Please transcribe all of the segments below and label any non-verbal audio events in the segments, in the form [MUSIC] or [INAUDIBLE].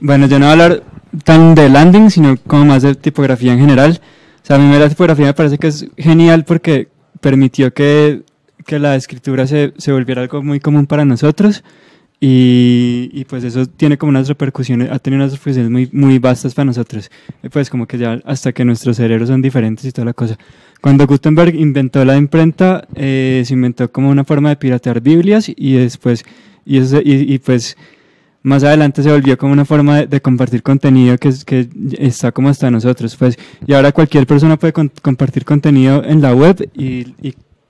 Bueno, yo no voy a hablar tan de landing, sino como más de tipografía en general. O sea, a mí la tipografía me parece que es genial porque permitió que, que la escritura se, se, volviera algo muy común para nosotros y, y, pues eso tiene como unas repercusiones, ha tenido unas repercusiones muy, muy vastas para nosotros. Pues como que ya hasta que nuestros cerebros son diferentes y toda la cosa. Cuando Gutenberg inventó la imprenta, eh, se inventó como una forma de piratear Biblias y después, y, y, y pues más adelante se volvió como una forma de, compartir contenido que, que, está como hasta nosotros. Pues, y ahora cualquier persona puede compartir contenido en la web y,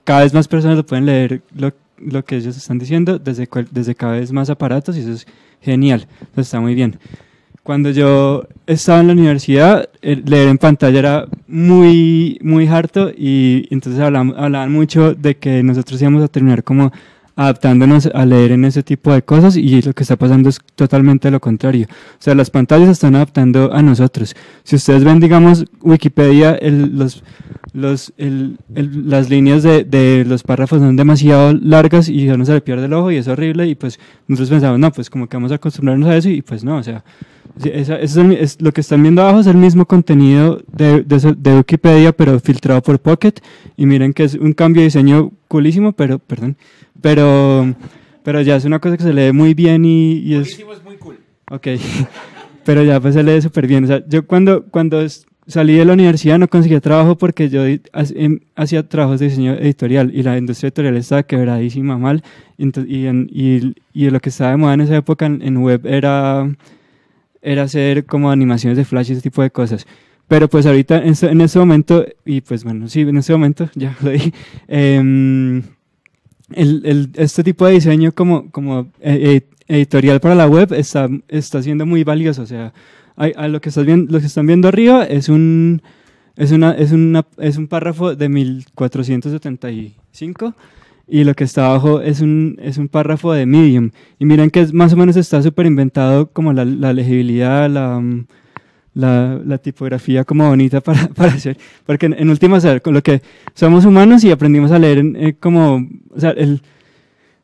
cada vez más personas lo pueden leer lo, que ellos están diciendo desde, desde cada vez más aparatos y eso es genial. está muy bien. Cuando yo estaba en la universidad, leer en pantalla era muy, muy harto y entonces hablaban mucho de que nosotros íbamos a terminar como adaptándonos a leer en ese tipo de cosas y lo que está pasando es totalmente lo contrario. O sea, las pantallas están adaptando a nosotros. Si ustedes ven, digamos, Wikipedia, los, los, las líneas de, de, los párrafos son demasiado largas y ya no se le pierde el ojo y es horrible y pues nosotros pensamos, no, pues como que vamos a acostumbrarnos a eso y pues no, o sea es, lo que están viendo abajo es el mismo contenido de, de, Wikipedia, pero filtrado por Pocket. Y miren que es un cambio de diseño coolísimo pero, perdón, pero, pero ya es una cosa que se lee muy bien y, es... muy cool. Ok, [LAUGHS] pero ya pues se lee súper bien. yo cuando, cuando salí de la universidad no conseguía trabajo porque yo em, hacía trabajos de diseño editorial y la industria editorial estaba quebradísima mal. Y, y, lo que estaba de moda en esa época en web era era hacer como animaciones de Flash y ese tipo de cosas. Pero pues ahorita, en, ese momento, y pues bueno, sí, en ese momento, [LAUGHS] ya lo dije, em, el, este tipo de diseño como, como eh, eh, editorial para la web está, está siendo muy valioso. O sea, a lo que viendo, los que están viendo arriba es un, es una, es es un párrafo de 1475 y lo que está abajo es un, es un párrafo de Medium. Y miren que es, más o menos está súper inventado como la, la legibilidad, la, mm, la, tipografía como bonita [LAUGHS] para, para hacer. Porque en, última, últimas, con lo que somos humanos y aprendimos a leer eh, como, o sea, el,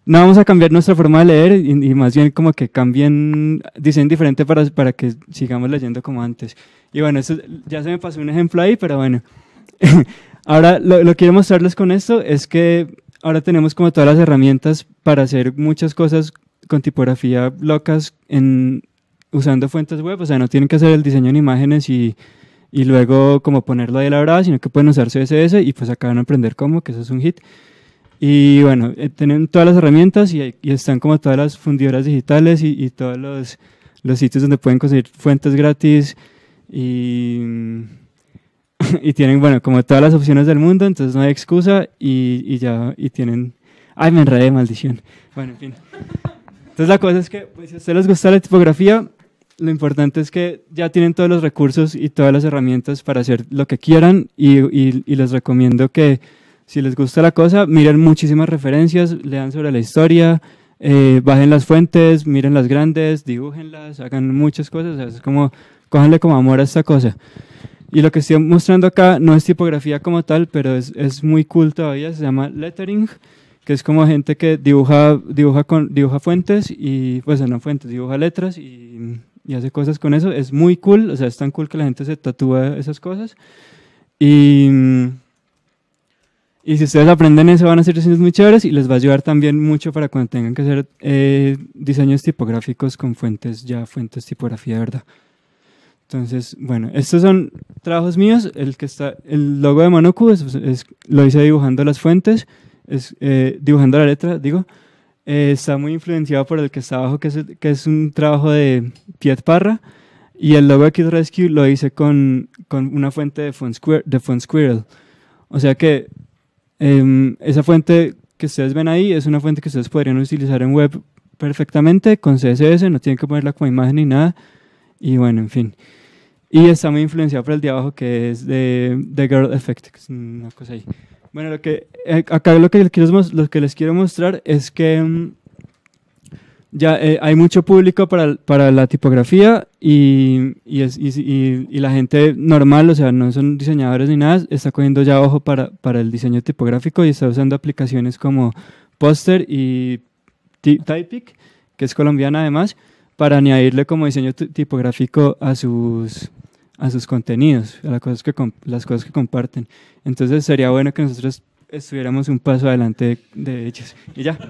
no vamos a cambiar nuestra forma de leer y, más bien como que cambien, dicen diferente para, para que sigamos leyendo como antes. Y bueno, eso ya se me pasó un ejemplo ahí, pero bueno. [LAUGHS] Ahora lo, lo quiero mostrarles con esto es que ahora tenemos como todas las herramientas para hacer muchas cosas con tipografía locas en, usando fuentes web, o sea, no tienen que hacer el diseño en imágenes y, y luego como ponerlo ahí elaborado, sino que pueden usar CSS y pues acaban de aprender cómo, que eso es un hit. Y bueno, eh, tienen todas las herramientas y, están como todas las fundidoras digitales y, y todos los, los sitios donde pueden conseguir fuentes gratis y [LAUGHS] y tienen, bueno, como todas las opciones del mundo, entonces no hay excusa y, y ya, y tienen... Ay, me enredé, maldición. Bueno, en fin. Entonces la cosa es que, pues, si a ustedes les gusta la tipografía, lo importante es que ya tienen todos los recursos y todas las herramientas para hacer lo que quieran y, y, les recomiendo que si les gusta la cosa, miren muchísimas referencias, lean sobre la historia, eh, bajen las fuentes, miren las grandes, dibújenlas, hagan muchas cosas, es como, cójanle como amor a esta cosa. Y lo que estoy mostrando acá no es tipografía como tal, pero es, es muy cool todavía, se llama lettering, que es como gente que dibuja, dibuja, con, dibuja fuentes y, pues no fuentes, dibuja letras y, y hace cosas con eso. Es muy cool, o sea, es tan cool que la gente se tatúa esas cosas. Y, y si ustedes aprenden eso, van a hacer diseños muy chéveres y les va a ayudar también mucho para cuando tengan que hacer eh, diseños tipográficos con fuentes, ya fuentes tipografía verdad. Entonces, bueno, estos son trabajos míos. El que está, el logo de Monoku lo hice dibujando las fuentes, es, eh, dibujando la letra, digo. Eh, está muy influenciado por el que está abajo, que es, que es un trabajo de Piet Parra. Y el logo de Kid Rescue lo hice con, una fuente de Font, Squirrel. O sea que em, esa fuente que ustedes ven ahí es una fuente que ustedes podrían utilizar en web perfectamente con CSS, no tienen que ponerla como imagen ni nada. Y bueno, en fin. Y está muy influenciado por el de abajo que es de The Girl Effect, es una cosa ahí. Bueno, lo que, eh, acá lo que, les, que les quiero mostrar es que mm, ya eh, hay mucho público para, para la tipografía y, y, y, la gente normal, o sea, no son diseñadores ni nada, está cogiendo ya ojo para, para el diseño tipográfico y está usando aplicaciones como Poster y Typic, que es colombiana además para añadirle como diseño tipográfico a sus, a sus contenidos, a las cosas, que, las cosas que comparten. Entonces sería bueno que nosotros estuviéramos un paso adelante de ellos. Y ya.